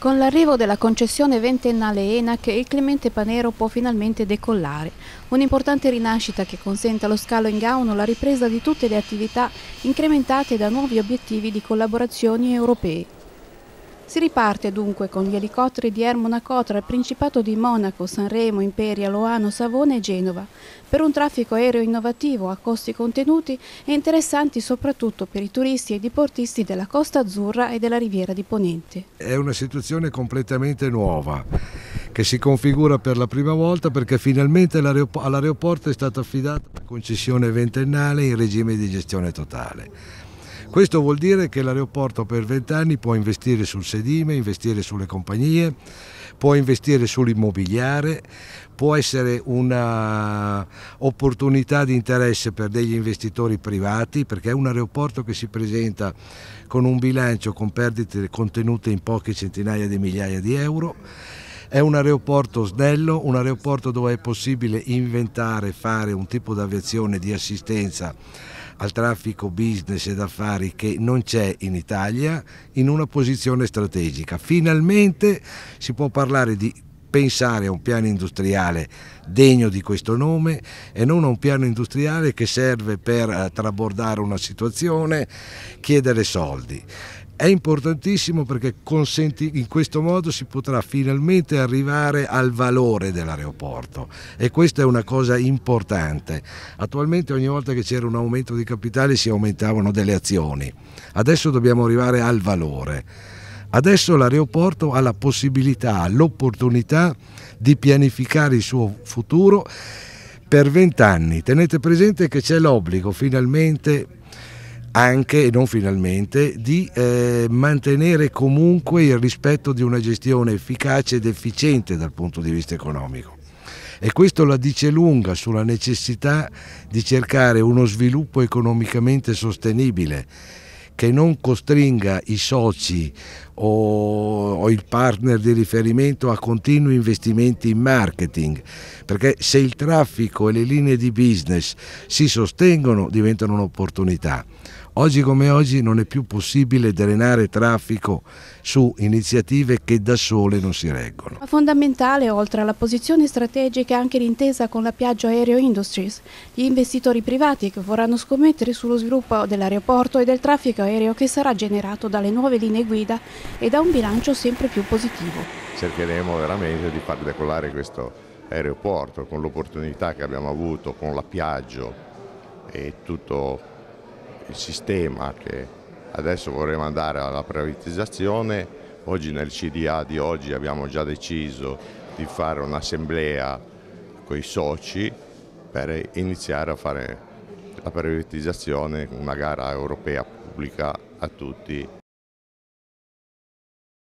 Con l'arrivo della concessione ventennale ENAC, il Clemente Panero può finalmente decollare. Un'importante rinascita che consente allo scalo in Gauno la ripresa di tutte le attività incrementate da nuovi obiettivi di collaborazioni europee. Si riparte dunque con gli elicotteri di Air Monaco tra il Principato di Monaco, Sanremo, Imperia, Loano, Savona e Genova, per un traffico aereo innovativo a costi contenuti e interessanti soprattutto per i turisti e i diportisti della Costa Azzurra e della Riviera di Ponente. È una situazione completamente nuova che si configura per la prima volta perché finalmente all'aeroporto è stata affidata la concessione ventennale in regime di gestione totale questo vuol dire che l'aeroporto per vent'anni può investire sul sedime, investire sulle compagnie, può investire sull'immobiliare, può essere un'opportunità di interesse per degli investitori privati perché è un aeroporto che si presenta con un bilancio con perdite contenute in poche centinaia di migliaia di euro. È un aeroporto snello, un aeroporto dove è possibile inventare, fare un tipo di aviazione di assistenza al traffico business ed affari che non c'è in Italia in una posizione strategica. Finalmente si può parlare di pensare a un piano industriale degno di questo nome e non a un piano industriale che serve per eh, trabordare una situazione, chiedere soldi. È importantissimo perché consenti, in questo modo si potrà finalmente arrivare al valore dell'aeroporto e questa è una cosa importante. Attualmente ogni volta che c'era un aumento di capitale si aumentavano delle azioni, adesso dobbiamo arrivare al valore. Adesso l'aeroporto ha la possibilità, l'opportunità di pianificare il suo futuro per vent'anni. Tenete presente che c'è l'obbligo finalmente anche e non finalmente di eh, mantenere comunque il rispetto di una gestione efficace ed efficiente dal punto di vista economico e questo la dice lunga sulla necessità di cercare uno sviluppo economicamente sostenibile che non costringa i soci o, o il partner di riferimento a continui investimenti in marketing, perché se il traffico e le linee di business si sostengono diventano un'opportunità. Oggi come oggi non è più possibile drenare traffico su iniziative che da sole non si reggono. Ma fondamentale, oltre alla posizione strategica, anche l'intesa con la Piaggio Aereo Industries, gli investitori privati che vorranno scommettere sullo sviluppo dell'aeroporto e del traffico aereo che sarà generato dalle nuove linee guida e da un bilancio sempre più positivo. Cercheremo veramente di far decollare questo aeroporto con l'opportunità che abbiamo avuto con la Piaggio e tutto il sistema che adesso vorremmo andare alla privatizzazione, oggi nel CDA di oggi abbiamo già deciso di fare un'assemblea con i soci per iniziare a fare la privatizzazione, una gara europea pubblica a tutti.